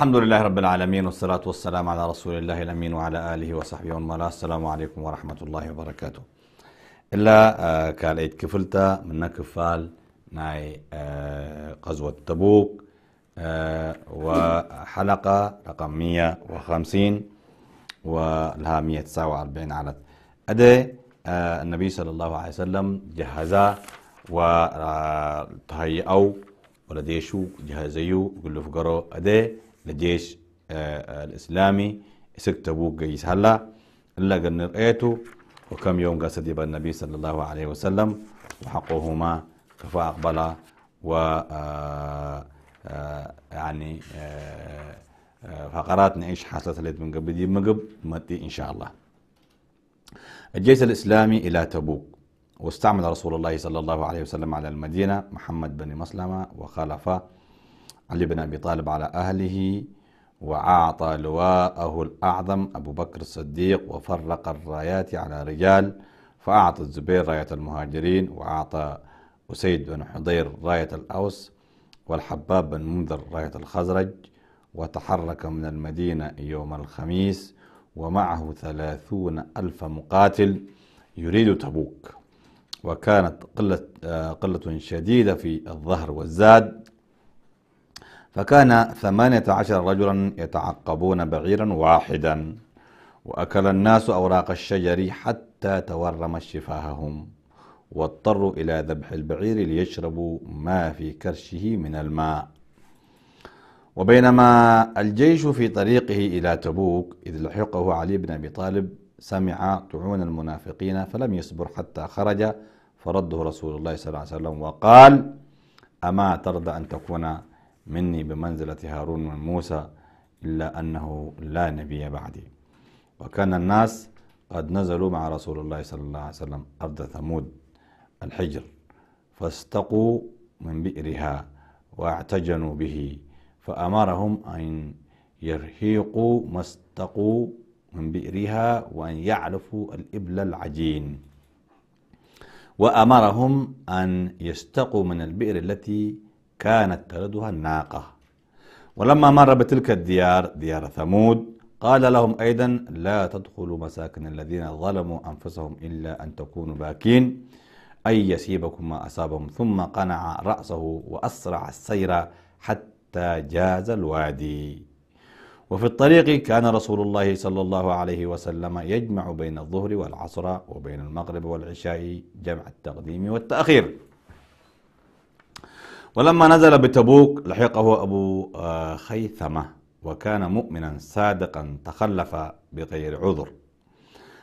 الحمد لله رب العالمين والصلاة والسلام على رسول الله الأمين وعلى آله وصحبه ومن والاه السلام عليكم ورحمة الله وبركاته إلا كاليت آه، كفلتا من كفال ناي آه، غزوة تبوك آه، وحلقة رقم 150 ولها 149 على أدي النبي صلى الله عليه وسلم جهزا وتهيئوا ولديشو جهزيو قلوا فقروا أدي لجيش الإسلامي أبوك جيس هلا إلا قنر إيتو وكم يوم قصد النبي صلى الله عليه وسلم وحقهما كفاء أقبلا و يعني فقرات نعيش حصلت لت من قبل دي مقب متي إن شاء الله الجيش الإسلامي إلى تبوك واستعمل رسول الله صلى الله عليه وسلم على المدينة محمد بن مسلمة وخلفه علي بن أبي طالب على أهله وأعطى لواءه الأعظم أبو بكر الصديق وفرق الرايات على رجال فأعطى الزبير راية المهاجرين وأعطى أسيد بن حضير راية الأوس والحباب بن منذر راية الخزرج وتحرك من المدينة يوم الخميس ومعه ثلاثون ألف مقاتل يريد تبوك وكانت قلة, آه، قلة شديدة في الظهر والزاد فكان ثمانية عشر رجلا يتعقبون بعيرا واحدا وأكل الناس أوراق الشجر حتى تورمت شفاههم واضطروا إلى ذبح البعير ليشربوا ما في كرشه من الماء وبينما الجيش في طريقه إلى تبوك إذ لحقه علي بن أبي طالب سمع طعون المنافقين فلم يصبر حتى خرج فرده رسول الله صلى الله عليه وسلم وقال أما ترضى أن تكون مني بمنزلة هارون من موسى إلا أنه لا نبي بعدي وكان الناس قد نزلوا مع رسول الله صلى الله عليه وسلم أرض ثمود الحجر فاستقوا من بئرها واعتجنوا به فأمرهم أن يرهيقوا ما استقوا من بئرها وأن يعلفوا الإبل العجين وأمرهم أن يستقوا من البئر التي كانت تردها الناقة ولما مر بتلك الديار ديار ثمود قال لهم أيضا لا تدخلوا مساكن الذين ظلموا أنفسهم إلا أن تكونوا باكين أي يسيبكم ما أصابهم ثم قنع رأسه وأسرع السير حتى جاز الوادي وفي الطريق كان رسول الله صلى الله عليه وسلم يجمع بين الظهر والعصر وبين المغرب والعشاء جمع التقديم والتأخير ولما نزل بتبوك لحقه أبو آه، خيثمة وكان مؤمنا صادقا تخلف بغير عذر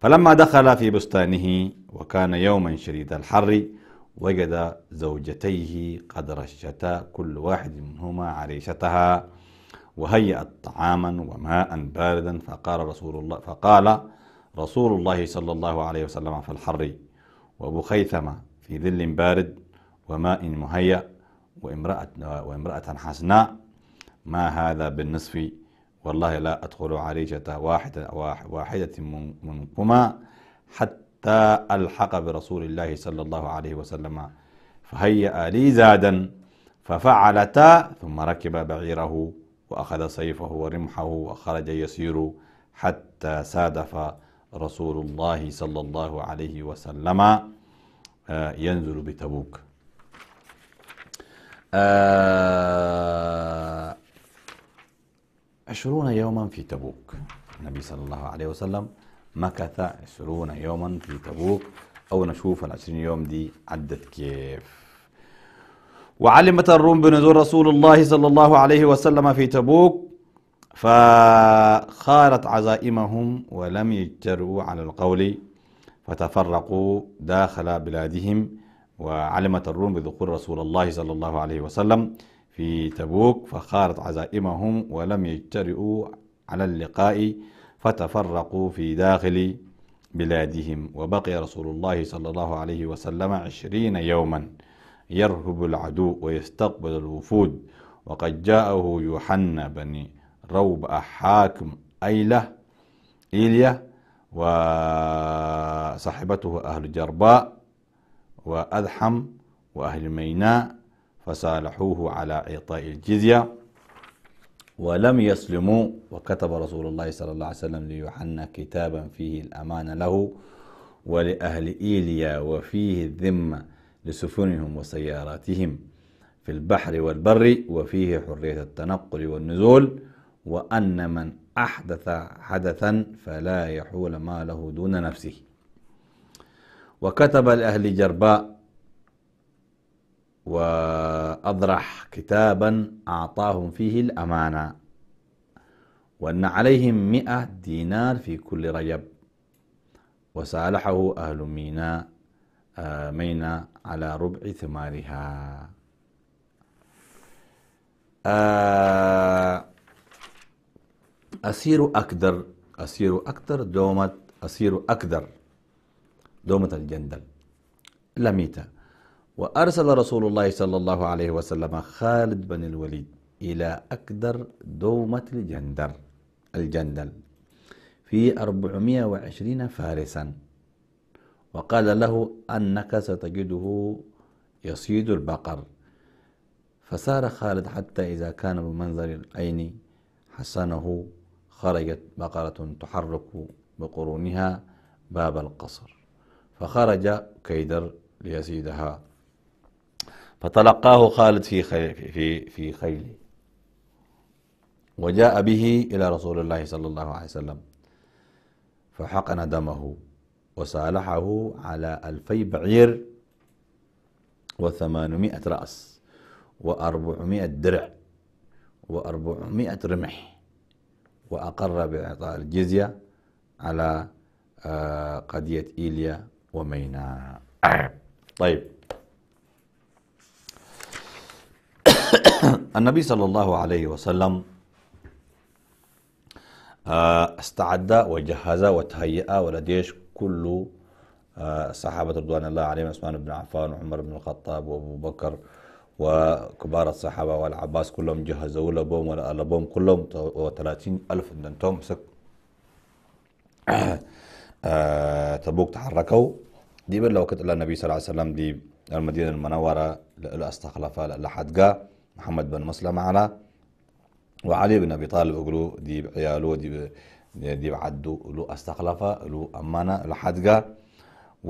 فلما دخل في بستانه وكان يوما شديد الحر وجد زوجتيه قد رشتا كل واحد منهما عريشتها وهيأت طعاما وماء باردا فقال رسول الله فقال رسول الله صلى الله عليه وسلم في الحر وأبو خيثمة في ظل بارد وماء مهيأ وامرأة, وامرأة حسناء ما هذا بالنصف والله لا أدخل عريجة واحدة, واحدة منكما حتى ألحق برسول الله صلى الله عليه وسلم فهيأ لي زادا ففعلتا ثم ركب بعيره وأخذ سيفه ورمحه وخرج يسير حتى سادف رسول الله صلى الله عليه وسلم آه، ينزل بتبوك آه، عشرون يوما في تبوك النبي صلى الله عليه وسلم مكث عشرون يوما في تبوك أو نشوف العشرين يوم دي عدت كيف وعلمت الروم بنزول رسول الله صلى الله عليه وسلم في تبوك فخارت عزائمهم ولم يجتروا على القول فتفرقوا داخل بلادهم وعلمت الروم بذكور رسول الله صلى الله عليه وسلم في تبوك فخارت عزائمهم ولم يجترئوا على اللقاء فتفرقوا في داخل بلادهم وبقي رسول الله صلى الله عليه وسلم عشرين يوما يرهب العدو ويستقبل الوفود وقد جاءه يوحنا بن روب حاكم أيلة إيليا وصاحبته أهل جرباء وأذحم وأهل ميناء فصالحوه على إعطاء الجزية ولم يسلموا وكتب رسول الله صلى الله عليه وسلم ليوحنا كتابا فيه الأمان له ولأهل إيليا وفيه الذمة لسفنهم وسياراتهم في البحر والبر وفيه حرية التنقل والنزول وأن من أحدث حدثا فلا يحول ماله دون نفسه وكتب لأهل جرباء وأضرح كتابا أعطاهم فيه الأمانة وأن عليهم مئة دينار في كل رجب وسالحه أهل ميناء آه، مينا على ربع ثمارها آه، أسير أكدر أسير أكدر دومت أسير أكدر دومة الجندل لميتة وأرسل رسول الله صلى الله عليه وسلم خالد بن الوليد إلى أكدر دومة الجندر الجندل في 420 فارسا وقال له أنك ستجده يصيد البقر فسار خالد حتى إذا كان بمنظر العين حسنه خرجت بقرة تحرك بقرونها باب القصر فخرج كيدر ليسيدها فتلقاه خالد في في في خيله وجاء به إلى رسول الله صلى الله عليه وسلم فحقن دمه وسالحه على ألفي بعير وثمانمائة رأس وأربعمائة درع وأربعمائة رمح وأقر بإعطاء الجزية على آه، قضية إيليا وميناء طيب النبي صلى الله عليه وسلم آه، استعد وجهز وتهيأ ولديش كل آه، صحابة رضوان الله عليهم عثمان بن عفان وعمر بن الخطاب وأبو بكر وكبار الصحابة والعباس كلهم جهزوا لبهم ولألبهم كلهم وثلاثين ألف دنتهم مسك آه، تبوك تحركوا دي بل لو كت النبي صلى الله عليه وسلم دي المدينة المنورة لحد لحدقة محمد بن مسلم على وعلي بن أبي طالب أقوله دي بعياله دي دي بعدو لو استخلف لو أمانة لحدقة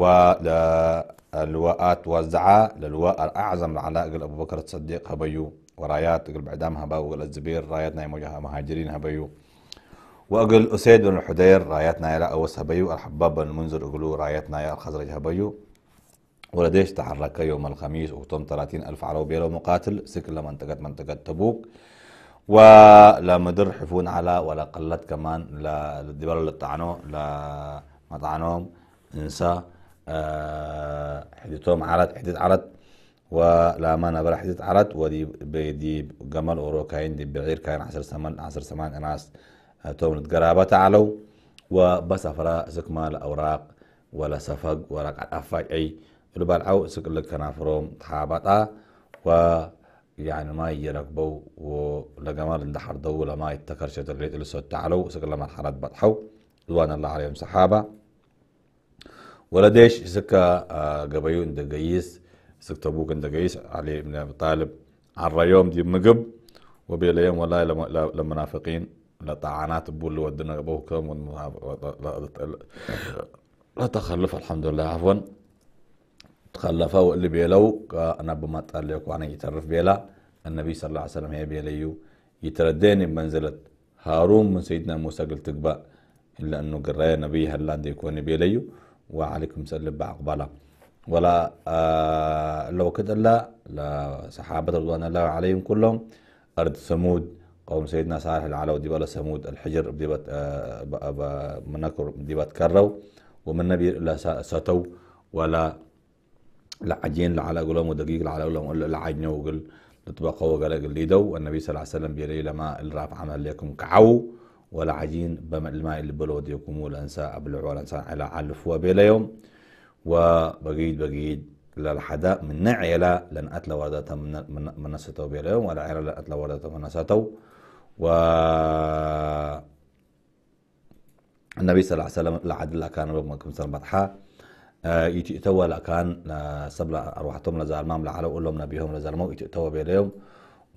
واللواءات وزعة للواء الأعظم على أبو بكر الصديق هبيو ورايات بعدام هبا الزبير رايات نايموجها مهاجرين هبيو وأقول اسيد بن الحدير رايتنا يا اوس هبيو الحباب بن المنذر أقولوا رايتنا يا الخزرج هبيو ولديش تحرك يوم الخميس وتم 30 ألف عربي لو مقاتل سكن لمنطقة منطقة تبوك ولا مدر حفون على ولا قلت كمان للدبار اللي ما طعنهم انسى آه، حديثهم عرض حديث عرض ولا ما نبر حديث عرض ودي بيدي جمل وروكاين دي بعير كاين عشر سمان عشر سمان اناس تومنت قرابة تعلو وبس أفرا سك أوراق ولا سفق ورق أفاي أي لبالعو سك لك كنافروم تحابطا آه. و يعني ما يركبوا ولجمال اندحر دو لما يتكرش اللي لسه تعلو سكر لما الحرات بتحو دوان الله عليهم سحابة ولا ديش سكة آه، قبيو عند جيس سكت ابوك عند جيس علي من طالب على يوم دي مقب وبيلا يوم والله لمنافقين لطعنات بول اللي ودنا بوكم لا تخلف الحمد لله عفوا تخلفوا اللي بيلو انا بما تقلق وانا يترف بيلا النبي صلى الله عليه وسلم هي بيليو يترديني بمنزلة هارون من سيدنا موسى قلت قبا إلا أنه قرايا نبي هلاند يكون بيليو وعليكم سلم بعقبالا ولا آه لو كده لا صحابه رضوان الله عليهم كلهم أرض ثمود قوم سيدنا صالح العلو ديبال سمود الحجر ديبات بت منكر دي بتكرو آه، ومن نبي لا ستو ولا لعجين على قولهم ودقيق على قولهم لعجنه وقل لتبقى وقال قل ليدو النبي صلى الله عليه وسلم بيري لما الراف عمل لكم كعو ولا عجين بما الماء اللي بلود دي يقوموا الانساء ابلعوا الانساء على علف وبيلا يوم وبقيد بقيد للحداء من نعيلا لن أتلا وردة من من نستو يوم ولا عيلا لن أتلا وردة من نستو و النبي صلى الله عليه وسلم لعد الله كان ربما كم سلام آه، بطحا يتأتوا لكان سبلا سبل أرواحتهم لزالمام لعلو لهم نبيهم لزالمو يتأتوا بيليهم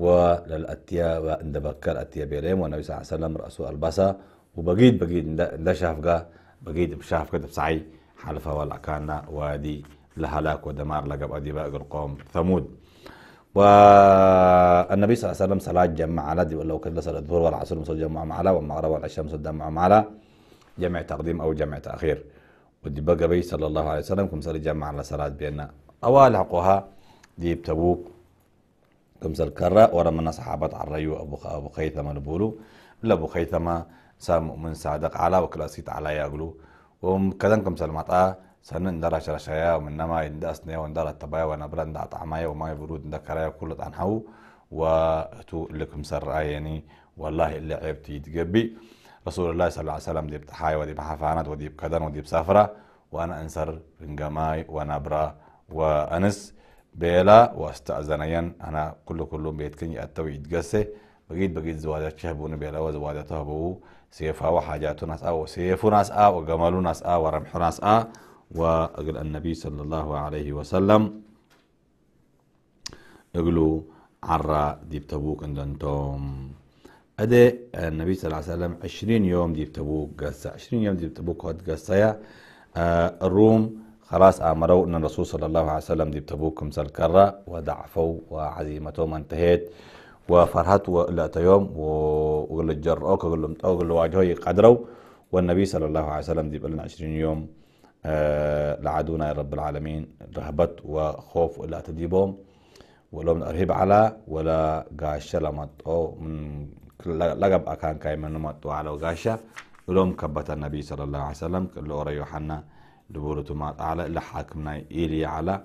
وللأتيا واندبكر أتيا بيليهم والنبي صلى الله عليه وسلم رأسه البسا وبقيد بقيد دا شافقا بقيد بشافقا بسعي حلفة ولا كان وادي لهلاك ودمار لقب بقى القوم ثمود والنبي صلى الله عليه وسلم صلاة جمع على دي ولا وكذا صلاة الظهر والعصر مصلى جمع على والمغرب والعشاء مصلى جمع على جمع تقديم أو جمع تأخير ودي بقى بي صلى الله عليه وسلم كم صلى جمع على صلاة بينا أوال حقها دي بتبوك كم صلى كرة ورمنا على الريو أبو أبو خيثمة نبولو لا أبو خيثمة سام من صادق على وكلاسيت على يقولوا وكذا كم صلاة sanin ndara sharashaya minama inda asnaya wandara tabaya wanabra nda atamaya وما يبرود nda karaya كل عنحو وتو لكم سر يعني والله اللي عيبتي تقبي رسول الله صلى الله عليه وسلم ديب تحاي وديب حفانات وديب كدن وديب سافرة وأنا أنسر رنقماي ونبرا وأنس بيلا واستأذنيا أنا كل كل بيتكن يأتوي يتقسي بقيت بقيت زواجات شهبون بيلا وزواجاته بو سيفا وحاجاتو ناس أو سيفو ناس أو وقملو ناس أو ورمحو ناس أو وأقل النبي صلى الله عليه وسلم أقلو عرى ديب تبوك أندنتم أدي النبي صلى الله عليه وسلم عشرين يوم ديب تبوك قصة عشرين يوم ديب تبوك قد قصة آه، الروم خلاص أمروا أن الرسول صلى الله عليه وسلم ديب تبوك كمسا الكرة ودعفوا وعزيمتهم انتهيت وفرحت لأتا يوم وقلوا وقل لهم وقل واجهوا يقدروا والنبي صلى الله عليه وسلم ديب لنا عشرين يوم آه، لعدونا يا رب العالمين رهبت وخوف ولا تديبهم ولو من أرهب على ولا قاشة لمات أو من لقب أكان كاي من نمط على قاشة ولوم كبت النبي صلى الله عليه وسلم كله ورا يوحنا مات ما إلا حاكمنا إيلي على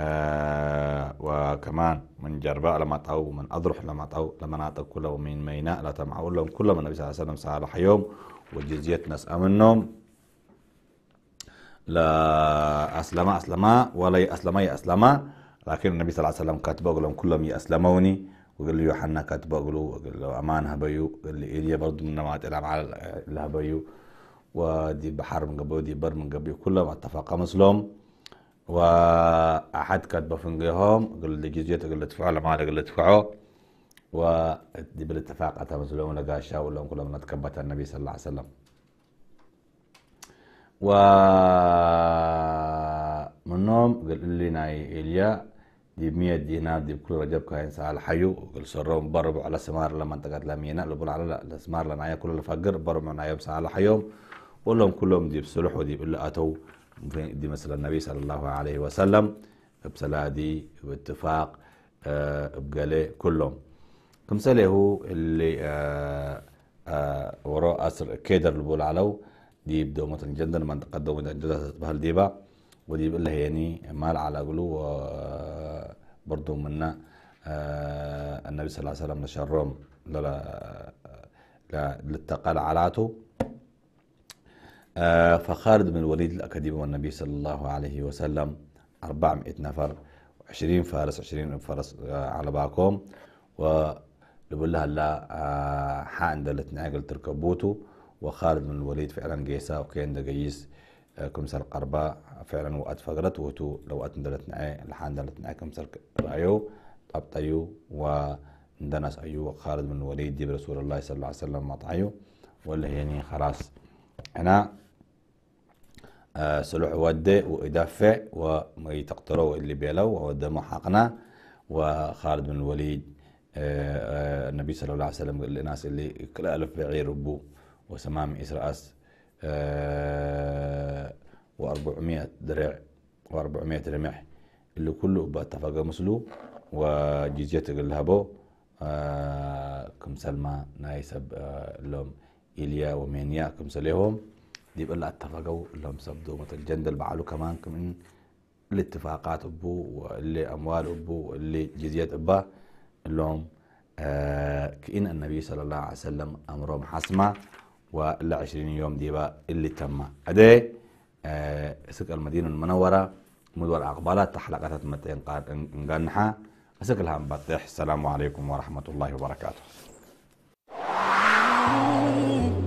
آه وكمان من جرباء لما طاو من أضرح لما لما نعطي كله ومن ميناء لا تمعوا لهم كلهم النبي صلى الله عليه وسلم صالح يوم وجزيتنا نسأمنهم لا أسلم أسلم ولا أسلم أسلم لكن النبي صلى الله عليه وسلم كتب لهم كلهم يأسلموني وقال لي يوحنا كتب له وقال له أمان هبيو قال لي إيليا برضو من نمات إلام على الهبيو ودي بحر من قبل ودي بر من قبل كلهم اتفق مسلم وأحد كتب فنقيهم قال لي جزية قال لي ادفعوا الأمانة قال لي ادفعوا ودي بالاتفاق أتى مسلم لقاشا ولهم كلهم نتكبت النبي صلى الله عليه وسلم ومنهم قال لي ناي إليا ديب 100 دينار ديب كل رجب كاين سال حيو قال سرهم برب على سمار لما انتقد لمينا لبون على السمار لنايا كل الفقر برب نايا بسال حيوم ولهم كلهم ديب سلح وديب إلا اتو دي مثلا النبي صلى الله عليه وسلم بسلادي باتفاق آه، بقالي كلهم كم سالي هو اللي آه، آه، وراء أسر كيدر البول علو ديب دومة جدا من تقدم من الجنة تصبح ديبا وديب اللي يعني مال على قلو وبرضو منا آه، النبي صلى الله عليه وسلم نشرهم للا للتقال علاته آه، فخالد بن الوليد الأكاديمي والنبي صلى الله عليه وسلم 400 نفر 20 فارس 20 فارس آه، على باكم و لا حاندلت دلت ناقل تركبوتو وخالد بن الوليد فعلا جيسا وكان قيس آه، كمس القرباء فعلا وقت فقرت وتو لو وقت ندلت نعي الحان دلت نعي كمس رأيو أبطيو وندنس أيو وخالد بن الوليد دي برسول الله صلى الله عليه وسلم مطعيو ولا يعني خلاص هنا آه، سلوح ودي ويدافع وما يتقتلوا اللي بيلو وودمو حقنا وخالد بن الوليد آه، النبي صلى الله عليه وسلم الناس اللي كل ألف بعير ربو وسمام إسرأس و400 درع و400 رمح اللي كله باتفاق مسلو وجزية قلهبو آه، كم سلمى نايسب آه، لهم إليا ومينيا كم سليهم دي بقى اتفقوا لهم سبدو مثل الجندل بعلو كمان كمان الاتفاقات أبو واللي أموال أبو واللي جزيات أبا لهم آه كإن النبي صلى الله عليه وسلم أمرهم حسمة وإلا 20 يوم ديبا اللي تم أدي آه سك المدينة المنورة مدور أقبالات تحلقات متى إنقانها أسك الهم بطيح السلام عليكم ورحمة الله وبركاته